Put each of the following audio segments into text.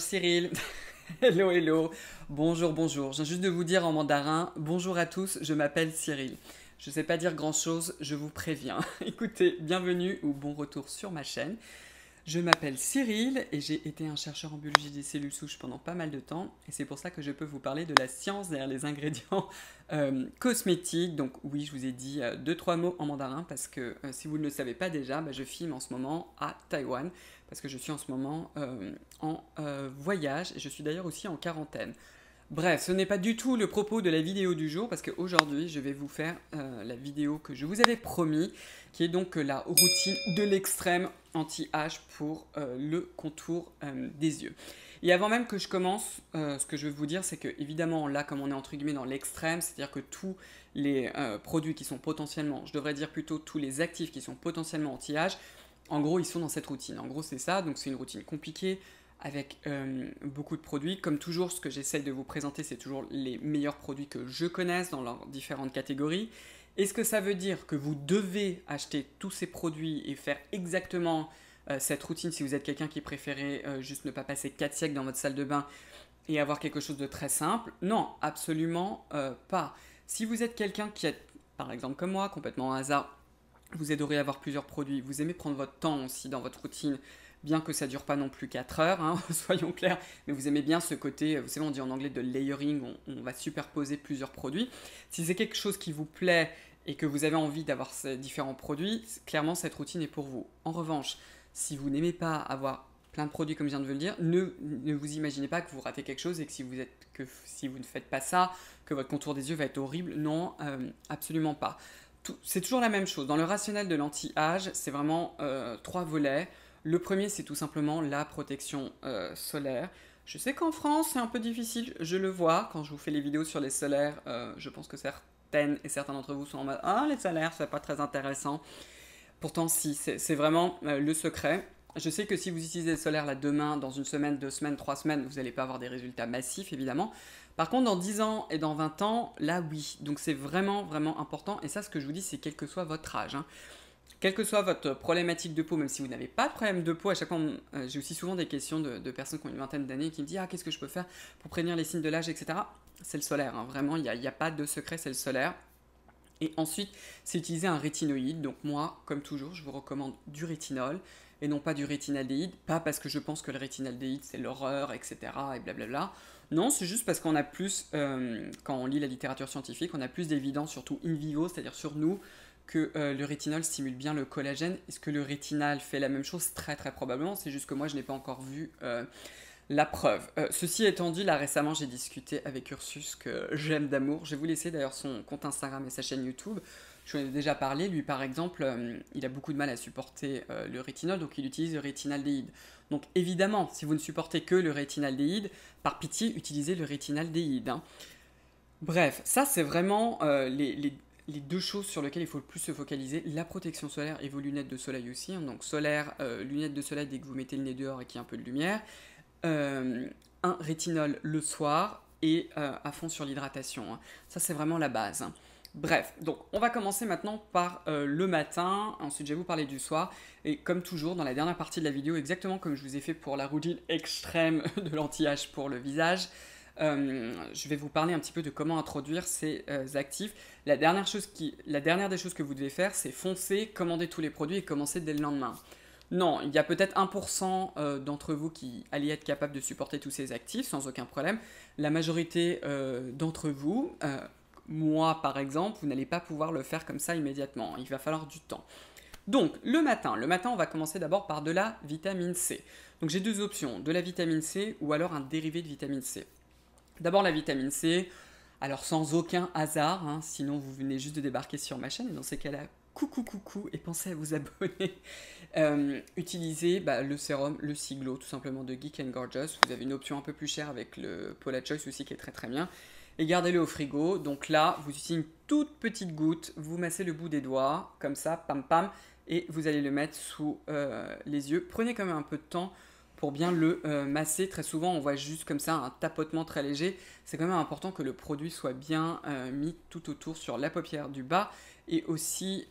Cyril. hello, hello. Bonjour, bonjour. J'ai juste de vous dire en mandarin, bonjour à tous, je m'appelle Cyril. Je ne sais pas dire grand-chose, je vous préviens. Écoutez, bienvenue ou bon retour sur ma chaîne. Je m'appelle Cyril et j'ai été un chercheur en biologie des cellules souches pendant pas mal de temps et c'est pour ça que je peux vous parler de la science derrière les ingrédients euh, cosmétiques. Donc oui, je vous ai dit euh, deux trois mots en mandarin parce que euh, si vous ne le savez pas déjà, bah, je filme en ce moment à Taïwan parce que je suis en ce moment euh, en euh, voyage et je suis d'ailleurs aussi en quarantaine. Bref, ce n'est pas du tout le propos de la vidéo du jour parce qu'aujourd'hui je vais vous faire euh, la vidéo que je vous avais promis, qui est donc la routine de l'extrême anti-âge pour le contour des yeux. Et avant même que je commence, ce que je veux vous dire, c'est que évidemment, là, comme on est entre guillemets dans l'extrême, c'est-à-dire que tous les produits qui sont potentiellement, je devrais dire plutôt tous les actifs qui sont potentiellement anti-âge, en gros, ils sont dans cette routine. En gros, c'est ça. Donc, c'est une routine compliquée avec euh, beaucoup de produits. Comme toujours, ce que j'essaye de vous présenter, c'est toujours les meilleurs produits que je connaisse dans leurs différentes catégories. Est-ce que ça veut dire que vous devez acheter tous ces produits et faire exactement euh, cette routine si vous êtes quelqu'un qui préférait euh, juste ne pas passer 4 siècles dans votre salle de bain et avoir quelque chose de très simple Non, absolument pas. Si vous êtes quelqu'un qui est, par exemple comme moi, complètement au hasard, vous adorez avoir plusieurs produits, vous aimez prendre votre temps aussi dans votre routine, bien que ça dure pas non plus 4 heures, hein, soyons clairs, mais vous aimez bien ce côté, vous euh, savez, on dit en anglais de layering, on, va superposer plusieurs produits. Si c'est quelque chose qui vous plaît et que vous avez envie d'avoir ces différents produits, clairement cette routine est pour vous. En revanche, si vous n'aimez pas avoir plein de produits comme je viens de vous le dire, ne, vous imaginez pas que vous ratez quelque chose et que si vous, êtes, que si vous ne faites pas ça, que votre contour des yeux va être horrible. Non, euh, absolument pas c'est toujours la même chose. Dans le rationnel de l'anti-âge, c'est vraiment euh, trois volets. Le premier, c'est tout simplement la protection euh, solaire. Je sais qu'en France, c'est un peu difficile, je le vois, quand je vous fais les vidéos sur les solaires, euh, je pense que certaines et certains d'entre vous sont en mode « Ah, les solaires, c'est pas très intéressant ». Pourtant, si, c'est vraiment le secret. Je sais que si vous utilisez le solaire là demain, dans une semaine, deux semaines, trois semaines, vous n'allez pas avoir des résultats massifs évidemment. Par contre, dans 10 ans et dans 20 ans, là oui. Donc c'est vraiment, vraiment important. Et ça, ce que je vous dis, c'est quel que soit votre âge. Hein. Quelle que soit votre problématique de peau, même si vous n'avez pas de problème de peau, à chaque fois, euh, j'ai aussi souvent des questions de, personnes qui ont une vingtaine d'années qui me disent Ah, qu'est-ce que je peux faire pour prévenir les signes de l'âge, etc. C'est le solaire, hein. vraiment, il n'y a, a pas de secret, c'est le solaire. Et ensuite, c'est utiliser un rétinoïde. Donc moi, comme toujours, je vous recommande du rétinol, et non pas du rétinaldéhyde, pas parce que je pense que le rétinaldéhyde c'est l'horreur, etc. et blablabla. Non, c'est juste parce qu'on a plus, euh, quand on lit la littérature scientifique, on a plus d'évidence, surtout in vivo, c'est-à-dire sur nous, que euh, le rétinol stimule bien le collagène. Est-ce que le rétinal fait la même chose Très très probablement, c'est juste que moi je n'ai pas encore vu euh, la preuve. ceci étant dit, là récemment j'ai discuté avec Ursus que j'aime d'amour. Je vais vous laisser d'ailleurs son compte Instagram et sa chaîne YouTube. Je vous en ai déjà parlé, lui par exemple, euh, il a beaucoup de mal à supporter euh, le rétinol, donc il utilise le rétinaldéhyde. Donc évidemment, si vous ne supportez que le rétinaldéhyde, par pitié, utilisez le rétinaldéhyde. Hein. Bref, ça c'est vraiment euh, les, deux choses sur lesquelles il faut le plus se focaliser, la protection solaire et vos lunettes de soleil aussi. Hein. donc solaire, lunettes de soleil dès que vous mettez le nez dehors et qu'il y a un peu de lumière. un rétinol le soir et à fond sur l'hydratation. Hein. Ça c'est vraiment la base. Bref, donc on va commencer maintenant par euh, le matin, ensuite je vais vous parler du soir, et comme toujours dans la dernière partie de la vidéo, exactement comme je vous ai fait pour la routine extrême de l'anti-âge pour le visage, euh, je vais vous parler un petit peu de comment introduire ces euh, actifs. La dernière, chose qui, la dernière des choses que vous devez faire, c'est foncer, commander tous les produits et commencer dès le lendemain. Non, il y a peut-être 1% d'entre vous qui alliez être capable de supporter tous ces actifs sans aucun problème. La majorité d'entre vous moi par exemple, vous n'allez pas pouvoir le faire comme ça immédiatement. Hein. Il va falloir du temps. Donc, le matin. Le matin, on va commencer d'abord par de la vitamine C. Donc, j'ai deux options, de la vitamine C ou alors un dérivé de vitamine C. D'abord, la vitamine C, alors sans aucun hasard, hein, sinon vous venez juste de débarquer sur ma chaîne, et dans ces cas-là, coucou coucou et pensez à vous abonner. Euh, utilisez bah, le sérum, le Siglo, tout simplement de Geek and Gorgeous. Vous avez une option un peu plus chère avec le Pola Choice aussi qui est très très bien et gardez-le au frigo. Donc là, vous utilisez une toute petite goutte, vous massez le bout des doigts, comme ça, pam pam, et vous allez le mettre sous euh, les yeux. Prenez quand même un peu de temps pour bien le euh, masser. Très souvent, on voit juste comme ça un tapotement très léger. C'est quand même important que le produit soit bien euh, mis tout autour sur la paupière du bas et aussi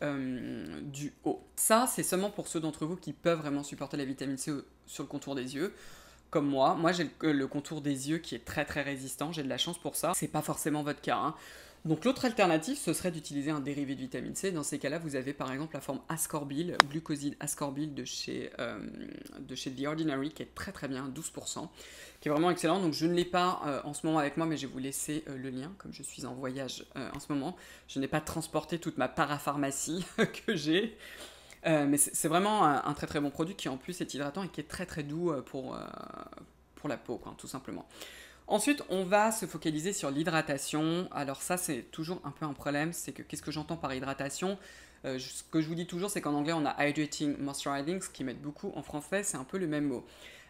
du haut. Ça, c'est seulement pour ceux d'entre vous qui peuvent vraiment supporter la vitamine C sur le contour des yeux comme moi. Moi, j'ai le, contour des yeux qui est très très résistant, j'ai de la chance pour ça. C'est pas forcément votre cas. Hein. Donc l'autre alternative, ce serait d'utiliser un dérivé de vitamine C. Dans ces cas-là, vous avez par exemple la forme ascorbile glucoside ascorbile de chez, euh, de chez The Ordinary, qui est très très bien, 12%, qui est vraiment excellent. Donc je ne l'ai pas euh, en ce moment avec moi, mais je vais vous laisser euh, le lien, comme je suis en voyage en ce moment. Je n'ai pas transporté toute ma parapharmacie que j'ai. Euh, mais c'est vraiment un, très très bon produit qui en plus est hydratant et qui est très très doux euh, pour, euh, pour la peau, tout simplement. Ensuite, on va se focaliser sur l'hydratation. Alors ça, c'est toujours un peu un problème, c'est que qu'est-ce que j'entends par hydratation Ce que je vous dis toujours, c'est qu'en anglais, on a hydrating, moisturizing, ce qui met beaucoup. En français, c'est un peu le même mot.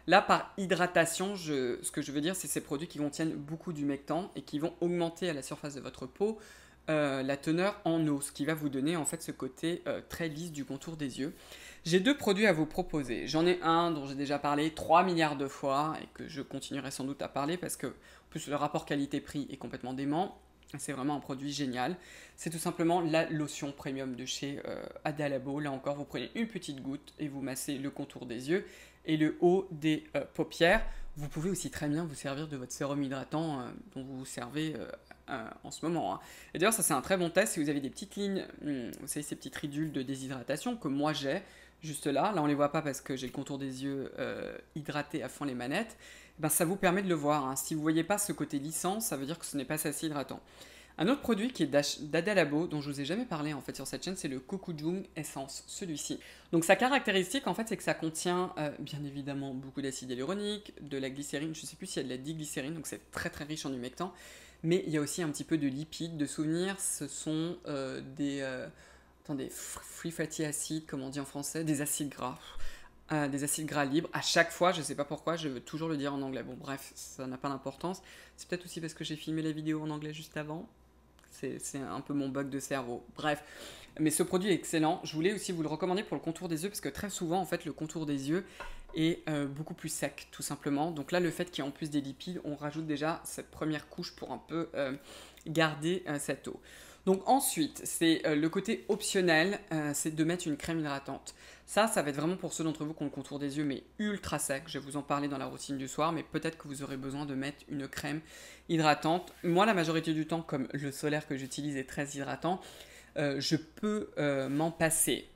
Là, par hydratation, je, ce que je veux dire, c'est ces produits qui contiennent beaucoup d'humectants et qui vont augmenter à la surface de votre peau euh, la teneur en eau, ce qui va vous donner en fait ce côté euh, très lisse du contour des yeux. J'ai deux produits à vous proposer. J'en ai un dont j'ai déjà parlé 3 milliards de fois et que je continuerai sans doute à parler parce que plus le rapport qualité-prix est complètement dément. C'est vraiment un produit génial. C'est tout simplement la lotion premium de chez euh, Adalabo. Là encore, vous prenez une petite goutte et vous massez le contour des yeux et le haut des euh, paupières. Vous pouvez aussi très bien vous servir de votre sérum hydratant euh, dont vous vous servez euh, en ce moment. Hein. Et d'ailleurs, ça c'est un très bon test si vous avez des petites lignes, hmm, vous savez ces petites ridules de déshydratation que moi j'ai juste là. Là, on ne les voit pas parce que j'ai le contour des yeux hydraté à fond les manettes. Eh ben, ça vous permet de le voir. Hein. Si vous voyez pas ce côté lissant, ça veut dire que ce n'est pas assez hydratant. Un autre produit qui est d'Adalabo, dont je vous ai jamais parlé en fait sur cette chaîne, c'est le Kokujung Essence, celui-ci. Donc sa caractéristique en fait, c'est que ça contient euh, bien évidemment beaucoup d'acide hyaluronique, de la glycérine, je sais plus s'il y a de la diglycérine, donc c'est très très riche en humectant, mais il y a aussi un petit peu de lipides, de souvenirs, ce sont euh, des... Euh, free fatty acids, comme on dit en français, des acides gras. des acides gras libres. À chaque fois, je ne sais pas pourquoi, je veux toujours le dire en anglais. Bon, bref, ça n'a pas d'importance. C'est peut-être aussi parce que j'ai filmé la vidéo en anglais juste avant. C'est un peu mon bug de cerveau. Bref. Mais ce produit est excellent. Je voulais aussi vous le recommander pour le contour des yeux parce que très souvent, en fait, le contour des yeux est euh, beaucoup plus sec, tout simplement. Donc là, le fait qu'il y ait en plus des lipides, on rajoute déjà cette première couche pour un peu euh, garder euh, cette eau. Donc ensuite, c'est euh, le côté optionnel, euh, c'est de mettre une crème hydratante. Ça, ça va être vraiment pour ceux d'entre vous qui ont le contour des yeux, mais ultra sec. Je vais vous en parler dans la routine du soir, mais peut-être que vous aurez besoin de mettre une crème hydratante. Moi, la majorité du temps, comme le solaire que j'utilise est très hydratant, euh, je peux m'en passer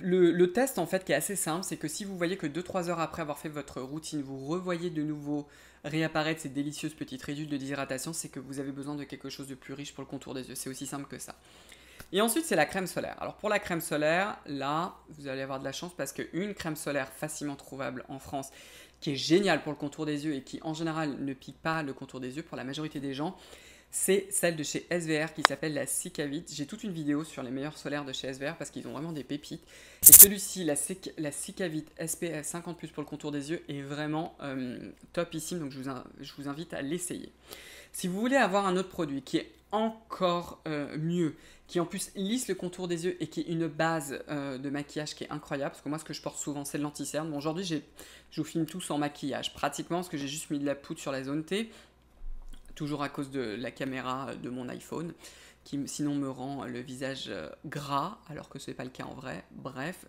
le, test en fait qui est assez simple, c'est que si vous voyez que 2-3 heures après avoir fait votre routine, vous revoyez de nouveau réapparaître ces délicieuses petites réduites de déshydratation, c'est que vous avez besoin de quelque chose de plus riche pour le contour des yeux. C'est aussi simple que ça. Et ensuite, c'est la crème solaire. Alors pour la crème solaire, là, vous allez avoir de la chance parce qu'une crème solaire facilement trouvable en France, qui est géniale pour le contour des yeux et qui en général ne pique pas le contour des yeux pour la majorité des gens, c'est celle de chez SVR qui s'appelle la Cicavit. J'ai toute une vidéo sur les meilleurs solaires de chez SVR parce qu'ils ont vraiment des pépites. Et celui-ci, la, la SPF 50+, pour le contour des yeux, est vraiment euh, topissime, donc je vous, je vous invite à l'essayer. Si vous voulez avoir un autre produit qui est encore euh, mieux, qui en plus lisse le contour des yeux et qui est une base euh, de maquillage qui est incroyable, parce que moi ce que je porte souvent c'est de l'anticerne. Bon aujourd'hui je vous filme tout sans maquillage pratiquement, parce que j'ai juste mis de la poudre sur la zone T, toujours à cause de la caméra de mon iPhone, qui sinon me rend le visage euh, gras, alors que ce n'est pas le cas en vrai. Bref,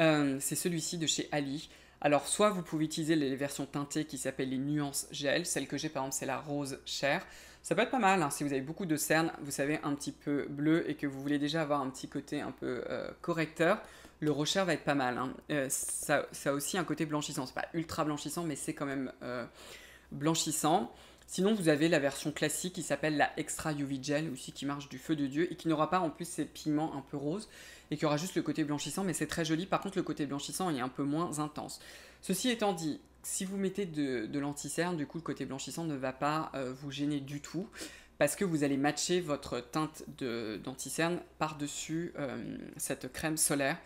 euh, c'est celui-ci de chez Ali. Alors, soit vous pouvez utiliser les versions teintées qui s'appellent les nuances gel. Celle que j'ai, par exemple, c'est la rose chair. Ça peut être pas mal hein, si vous avez beaucoup de cernes, vous savez, un petit peu bleu et que vous voulez déjà avoir un petit côté un peu euh, correcteur. Le rocher va être pas mal. Hein. ça, a aussi un côté blanchissant. C'est pas ultra blanchissant, mais c'est quand même blanchissant. Sinon, vous avez la version classique qui s'appelle la Extra UV Gel, aussi qui marche du feu de Dieu et qui n'aura pas en plus ces pigments un peu roses et qui aura juste le côté blanchissant, mais c'est très joli. Par contre, le côté blanchissant est un peu moins intense. Ceci étant dit, si vous mettez de, de l'anticerne, du coup, le côté blanchissant ne va pas euh, vous gêner du tout parce que vous allez matcher votre teinte d'anticerne par-dessus euh, cette crème solaire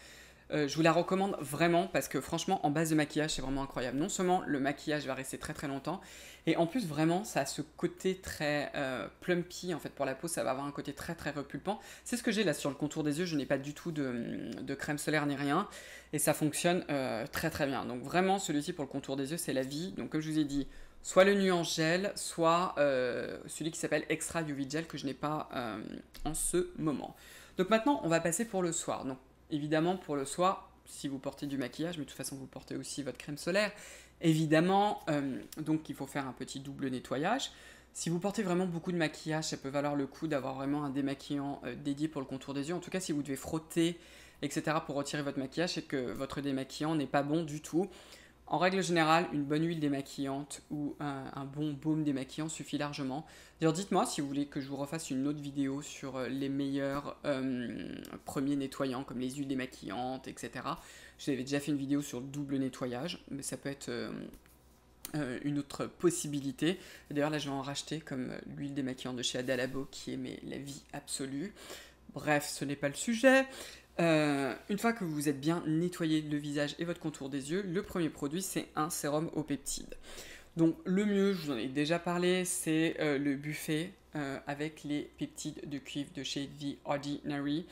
euh, je vous la recommande vraiment parce que franchement, en base de maquillage, c'est vraiment incroyable. Non seulement le maquillage va rester très très longtemps, et en plus vraiment, ça a ce côté très euh, plumpy en fait pour la peau, ça va avoir un côté très très repulpant. C'est ce que j'ai là sur le contour des yeux, je n'ai pas du tout de, crème solaire ni rien, et ça fonctionne euh, très très bien. Donc vraiment, celui-ci pour le contour des yeux, c'est la vie. Donc comme je vous ai dit, soit le nuance gel, soit celui qui s'appelle Extra UV Gel que je n'ai pas en ce moment. Donc maintenant, on va passer pour le soir. Donc Évidemment, pour le soir, si vous portez du maquillage, mais de toute façon, vous portez aussi votre crème solaire. Évidemment, euh, donc il faut faire un petit double nettoyage. Si vous portez vraiment beaucoup de maquillage, ça peut valoir le coup d'avoir vraiment un démaquillant euh, dédié pour le contour des yeux. En tout cas, si vous devez frotter, etc., pour retirer votre maquillage et que votre démaquillant n'est pas bon du tout, en règle générale, une bonne huile démaquillante ou un, bon baume démaquillant suffit largement. D'ailleurs, dites-moi si vous voulez que je vous refasse une autre vidéo sur euh, les meilleurs euh, premiers nettoyants comme les huiles démaquillantes, etc. J'avais déjà fait une vidéo sur le double nettoyage, mais ça peut être euh, une autre possibilité. D'ailleurs, là, je vais en racheter comme l'huile démaquillante de chez Adalabo qui est la vie absolue. Bref, ce n'est pas le sujet. Euh, une fois que vous êtes bien nettoyé le visage et votre contour des yeux, le premier produit c'est un sérum aux peptides. Donc le mieux, je vous en ai déjà parlé, c'est euh, le buffet euh, avec les peptides de cuivre de chez The Ordinary.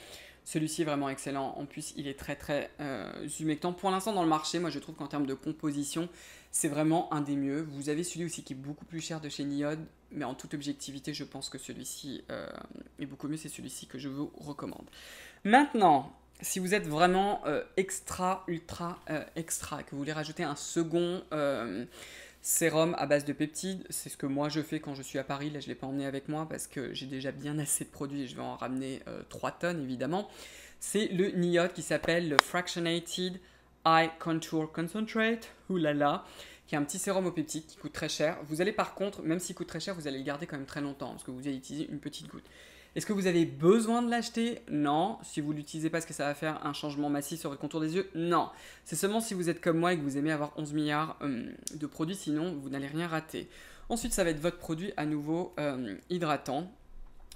Celui-ci est vraiment excellent. En plus, il est très très euh, humectant. Pour l'instant, dans le marché, moi je trouve qu'en termes de composition, c'est vraiment un des mieux. Vous avez celui aussi qui est beaucoup plus cher de chez Niod, mais en toute objectivité, je pense que celui-ci euh, est beaucoup mieux. C'est celui-ci que je vous recommande. Maintenant, si vous êtes vraiment euh, extra, ultra, extra, que vous voulez rajouter un second sérum à base de peptides. C'est ce que moi je fais quand je suis à Paris. Là, je ne l'ai pas emmené avec moi parce que j'ai déjà bien assez de produits et je vais en ramener 3 euh, tonnes évidemment. C'est le NIOD qui s'appelle le Fractionated Eye Contour Concentrate. Oulala qui est un petit sérum au peptide qui coûte très cher. Vous allez par contre, même s'il coûte très cher, vous allez le garder quand même très longtemps parce que vous allez utiliser une petite goutte. Est-ce que vous avez besoin de l'acheter Non. Si vous l'utilisez pas, est-ce que ça va faire un changement massif sur le contour des yeux Non. C'est seulement si vous êtes comme moi et que vous aimez avoir 11 milliards euh, de produits, sinon vous n'allez rien rater. Ensuite, ça va être votre produit à nouveau euh, hydratant.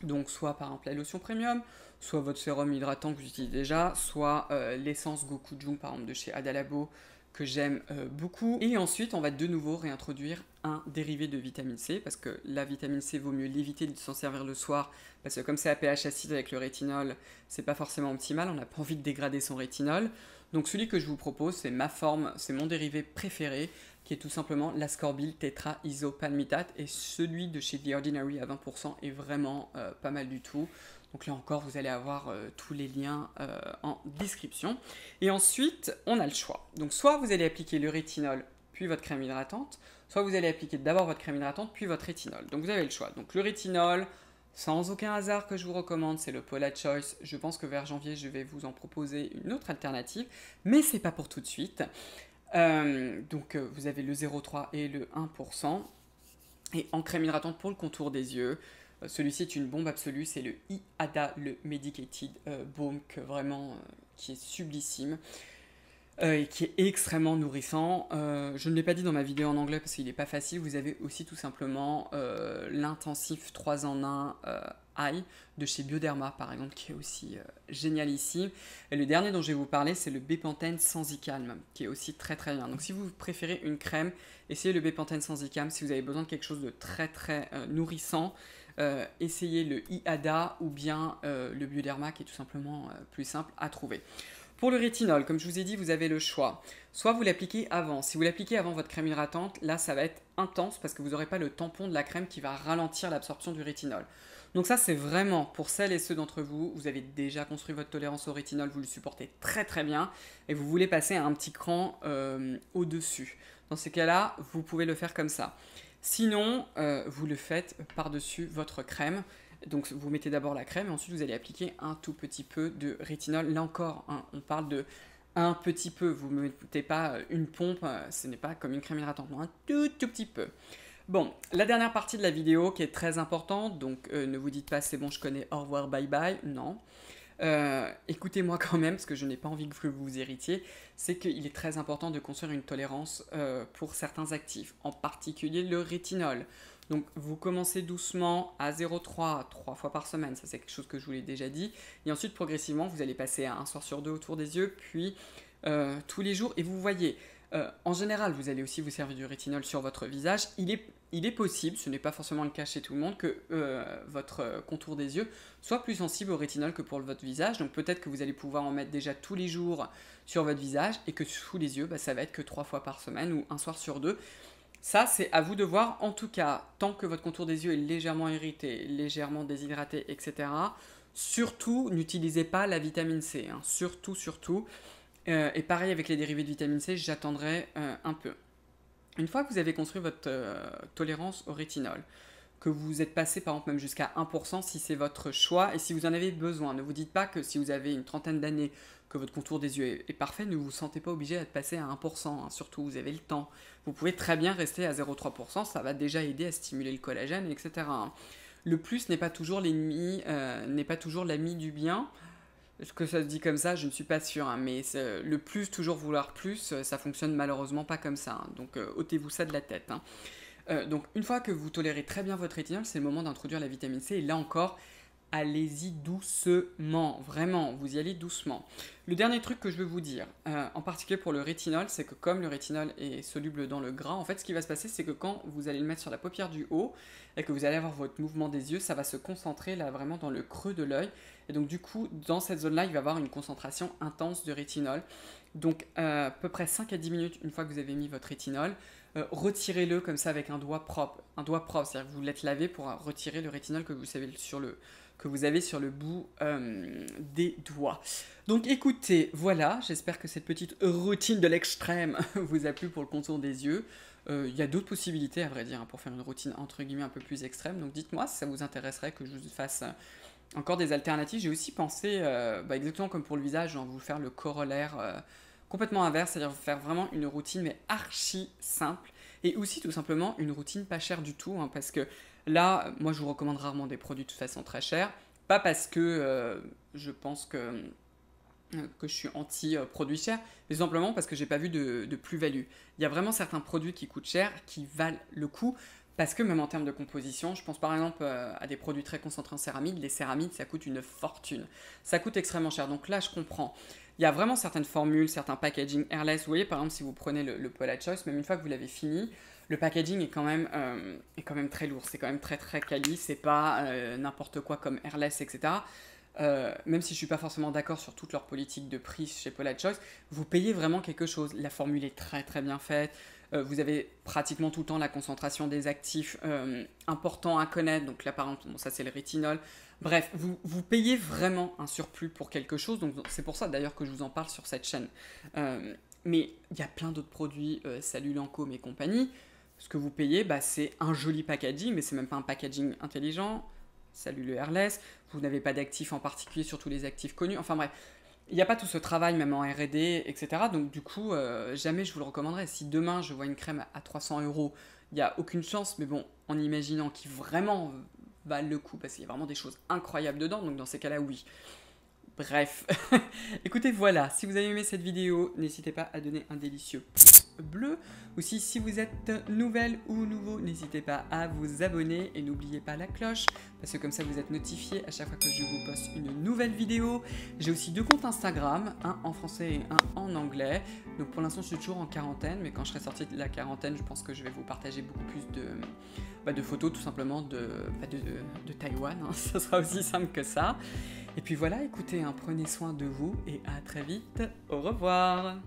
Donc soit par exemple la lotion premium, soit votre sérum hydratant que j'utilise déjà, soit euh, l'essence Goku Jung par exemple de chez Adalabo que j'aime euh, beaucoup. Et ensuite, on va de nouveau réintroduire un dérivé de vitamine C, parce que la vitamine C vaut mieux l'éviter de s'en servir le soir, parce que comme c'est à pH acide avec le rétinol, c'est pas forcément optimal, on n'a pas envie de dégrader son rétinol. Donc celui que je vous propose, c'est ma forme, c'est mon dérivé préféré, qui est tout simplement l'ascorbyl Isopalmitate. et celui de chez The Ordinary à 20% est vraiment euh, pas mal du tout. Donc là encore, vous allez avoir euh, tous les liens euh, en description. Et ensuite, on a le choix. Donc soit vous allez appliquer le rétinol puis votre crème hydratante, soit vous allez appliquer d'abord votre crème hydratante puis votre rétinol. Donc vous avez le choix. Donc le rétinol, sans aucun hasard que je vous recommande, c'est le Paula's Choice. Je pense que vers janvier, je vais vous en proposer une autre alternative, mais ce n'est pas pour tout de suite. Euh, donc vous avez le 0,3 et le 1%. Et en crème hydratante pour le contour des yeux, celui-ci est une bombe absolue, c'est le IADA, le Medicated euh, Bomb, que vraiment, euh, qui est sublissime euh, et qui est extrêmement nourrissant. je ne l'ai pas dit dans ma vidéo en anglais parce qu'il n'est pas facile. Vous avez aussi tout simplement l'intensif 3 en 1 Eye de chez Bioderma, par exemple, qui est aussi génial ici. Et le dernier dont je vais vous parler, c'est le sans calme qui est aussi très très bien. Donc si vous préférez une crème, essayez le sans Sanzicalm si vous avez besoin de quelque chose de très très nourrissant euh, essayer essayez le IADA ou bien euh, le Bioderma qui est tout simplement euh, plus simple à trouver. Pour le rétinol, comme je vous ai dit, vous avez le choix. Soit vous l'appliquez avant. Si vous l'appliquez avant votre crème hydratante, là ça va être intense parce que vous n'aurez pas le tampon de la crème qui va ralentir l'absorption du rétinol. Donc ça c'est vraiment pour celles et ceux d'entre vous, vous avez déjà construit votre tolérance au rétinol, vous le supportez très très bien et vous voulez passer un petit cran au-dessus. Dans ces cas-là, vous pouvez le faire comme ça. Sinon, euh, vous le faites par-dessus votre crème. Donc vous mettez d'abord la crème et ensuite vous allez appliquer un tout petit peu de rétinol. Là encore, hein, on parle de un petit peu. Vous ne mettez pas euh, une pompe, euh, ce n'est pas comme une crème hydratante, un tout, tout petit peu. Bon, la dernière partie de la vidéo qui est très importante, donc ne vous dites pas c'est bon, je connais, au revoir, bye bye, non. Euh, écoutez-moi quand même, parce que je n'ai pas envie que vous vous héritiez, c'est qu'il est très important de construire une tolérance euh, pour certains actifs, en particulier le rétinol. Donc vous commencez doucement à 0,3 trois fois par semaine, ça c'est quelque chose que je vous l'ai déjà dit, et ensuite progressivement vous allez passer à un soir sur deux autour des yeux, puis euh, tous les jours, et vous voyez, euh, en général, vous allez aussi vous servir du rétinol sur votre visage. Il est, possible, ce n'est pas forcément le cas chez tout le monde, que euh, votre contour des yeux soit plus sensible au rétinol que pour votre visage. Donc peut-être que vous allez pouvoir en mettre déjà tous les jours sur votre visage et que sous les yeux, bah, ça va être que trois fois par semaine ou un soir sur deux. Ça, c'est à vous de voir. En tout cas, tant que votre contour des yeux est légèrement irrité, légèrement déshydraté, etc., surtout n'utilisez pas la vitamine C. Hein. Surtout, surtout. Euh, et pareil avec les dérivés de vitamine C, j'attendrai euh, un peu. Une fois que vous avez construit votre euh, tolérance au rétinol, que vous êtes passé par exemple même jusqu'à 1% si c'est votre choix et si vous en avez besoin, ne vous dites pas que si vous avez une trentaine d'années, que votre contour des yeux est, parfait, ne vous sentez pas obligé à passer à 1%, surtout vous avez le temps. Vous pouvez très bien rester à 0,3%, ça va déjà aider à stimuler le collagène, etc. Hein. Le plus n'est pas toujours l'ennemi, n'est pas toujours l'ami du bien ce que ça se dit comme ça Je ne suis pas sûre. Hein, mais euh, le plus, toujours vouloir plus, euh, ça fonctionne malheureusement pas comme ça. Hein. donc euh, ôtez-vous ça de la tête. Hein. donc une fois que vous tolérez très bien votre rétinol, c'est le moment d'introduire la vitamine C. Et là encore, allez-y doucement, vraiment, vous y allez doucement. Le dernier truc que je veux vous dire, euh, en particulier pour le rétinol, c'est que comme le rétinol est soluble dans le gras, en fait, ce qui va se passer, c'est que quand vous allez le mettre sur la paupière du haut et que vous allez avoir votre mouvement des yeux, ça va se concentrer là vraiment dans le creux de l'œil. Et donc, du coup, dans cette zone-là, il va y avoir une concentration intense de rétinol. Donc, euh, à peu près 5 à 10 minutes, une fois que vous avez mis votre rétinol, euh, retirez-le comme ça avec un doigt propre. Un doigt propre, c'est-à-dire que vous l'êtes lavé pour retirer le rétinol que vous savez sur le, que vous avez sur le bout euh, des doigts. Donc écoutez, voilà, j'espère que cette petite routine de l'extrême vous a plu pour le contour des yeux. Euh, il y a d'autres possibilités à vrai dire hein, pour faire une routine entre guillemets un peu plus extrême. Donc dites-moi si ça vous intéresserait que je vous fasse encore des alternatives. J'ai aussi pensé, euh, bah, exactement comme pour le visage, en vous faire le corollaire complètement inverse, c'est-à-dire faire vraiment une routine mais archi simple et aussi tout simplement une routine pas chère du tout, hein, parce que Là, moi, je vous recommande rarement des produits de toute façon très chers. Pas parce que euh, je pense que, euh, que je suis anti-produits chers, mais simplement parce que j'ai pas vu de, plus-value. Il y a vraiment certains produits qui coûtent cher, qui valent le coup. Parce que même en termes de composition, je pense par exemple euh, à des produits très concentrés en céramides. Les céramides, ça coûte une fortune. Ça coûte extrêmement cher. Donc là, je comprends. Il y a vraiment certaines formules, certains packaging airless. Vous voyez, par exemple, si vous prenez le, le Choice, même une fois que vous l'avez fini, le packaging est quand même, euh, est quand même très lourd, c'est quand même très très quali, c'est pas euh, n'importe quoi comme Airless, etc. Euh, même si je suis pas forcément d'accord sur toute leur politique de prix chez Paula's Choice, vous payez vraiment quelque chose. La formule est très très bien faite, vous avez pratiquement tout le temps la concentration des actifs importants à connaître, donc là par exemple, ça c'est le rétinol. Bref, vous, vous, payez vraiment un surplus pour quelque chose, donc c'est pour ça d'ailleurs que je vous en parle sur cette chaîne. mais il y a plein d'autres produits, Salut Lancôme et compagnie, ce que vous payez, bah, c'est un joli packaging, mais c'est même pas un packaging intelligent. Salut le airless, vous n'avez pas d'actifs en particulier, sur tous les actifs connus. Enfin bref, il n'y a pas tout ce travail même en RD, etc. Donc du coup, euh, jamais je vous le recommanderais. Si demain je vois une crème à 300 euros, il n'y a aucune chance, mais bon, en imaginant qu'il vraiment valent le coup, parce qu'il y a vraiment des choses incroyables dedans, donc dans ces cas-là, oui. Bref, écoutez, voilà, si vous avez aimé cette vidéo, n'hésitez pas à donner un délicieux bleu. Aussi, si vous êtes nouvelle ou nouveau, n'hésitez pas à vous abonner et n'oubliez pas la cloche parce que comme ça vous êtes notifié à chaque fois que je vous poste une nouvelle vidéo. J'ai aussi deux comptes Instagram, un en français et un en anglais. Donc pour l'instant, je suis toujours en quarantaine, mais quand je serai sortie de la quarantaine, je pense que je vais vous partager beaucoup plus de, bah, photos tout simplement de, bah, Taïwan. Hein. Ça sera aussi simple que ça. Et puis voilà, écoutez, hein, prenez soin de vous et à très vite. Au revoir.